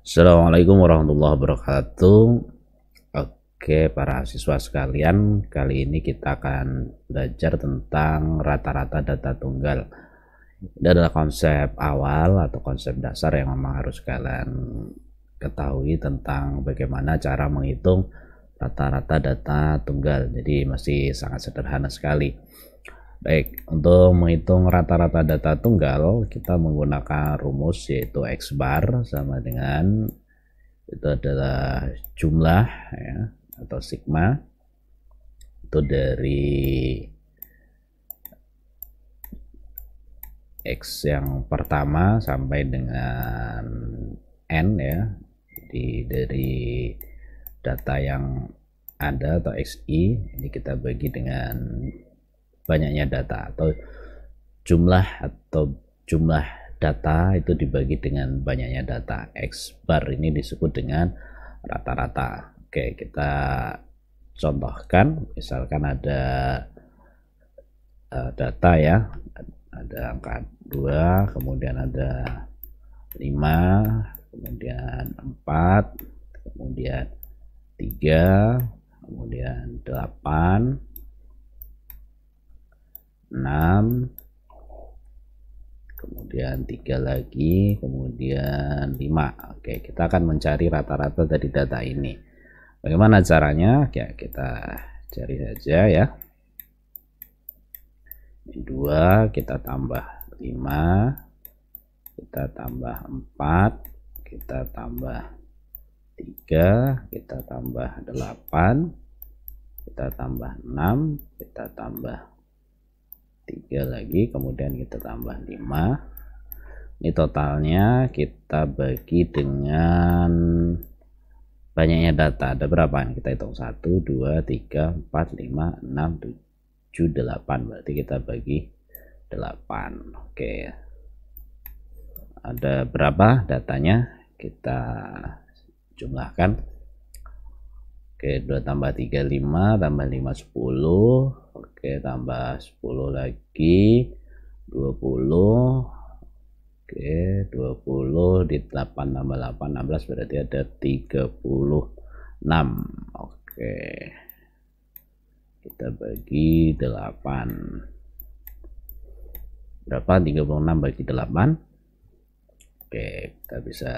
Assalamualaikum warahmatullahi wabarakatuh. Oke, para siswa sekalian, kali ini kita akan belajar tentang rata-rata data tunggal. Ini adalah konsep awal atau konsep dasar yang memang harus kalian ketahui tentang bagaimana cara menghitung rata-rata data tunggal. Jadi masih sangat sederhana sekali. Baik, untuk menghitung rata-rata data tunggal, kita menggunakan rumus yaitu X bar sama dengan itu adalah jumlah ya, atau sigma itu dari X yang pertama sampai dengan N ya jadi dari data yang ada atau XI ini kita bagi dengan banyaknya data atau jumlah atau jumlah data itu dibagi dengan banyaknya data X bar ini disebut dengan rata-rata oke kita contohkan misalkan ada uh, data ya ada angka 2 kemudian ada 5 kemudian 4 kemudian 3 kemudian 8 6 kemudian 3 lagi kemudian 5 oke kita akan mencari rata-rata dari data ini bagaimana caranya ya kita cari saja ya ini 2 kita tambah 5 kita tambah 4 kita tambah 3 kita tambah 8 kita tambah 6 kita tambah 3 lagi kemudian kita tambah 5 ini totalnya kita bagi dengan banyaknya data ada berapa nih kita hitung 1 2 3 4 5 6 7 8 berarti kita bagi 8 oke ada berapa datanya kita jumlahkan oke 2 tambah 3 5 tambah 5 10 oke tambah 10 lagi 20 oke 20 di 8 tambah 8 16 berarti ada 36 oke kita bagi 8 berapa 36 bagi 8 oke kita bisa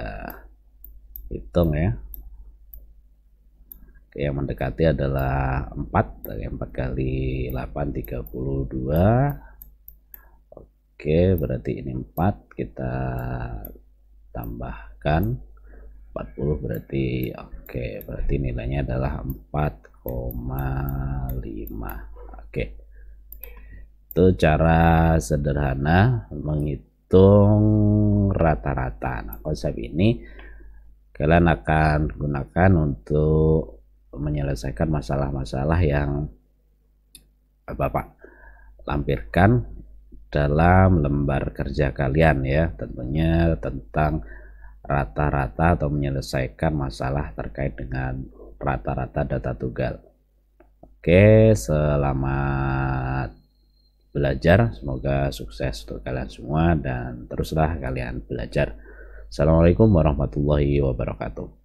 hitung ya yang mendekati adalah 4 4 eh, kali 8 32 oke berarti ini 4 kita tambahkan 40 berarti oke berarti nilainya adalah 4,5 oke itu cara sederhana menghitung rata-rata nah konsep ini kalian akan gunakan untuk menyelesaikan masalah-masalah yang Bapak lampirkan dalam lembar kerja kalian ya tentunya tentang rata-rata atau menyelesaikan masalah terkait dengan rata-rata data tunggal. Oke, selamat belajar. Semoga sukses untuk kalian semua dan teruslah kalian belajar. Assalamualaikum warahmatullahi wabarakatuh.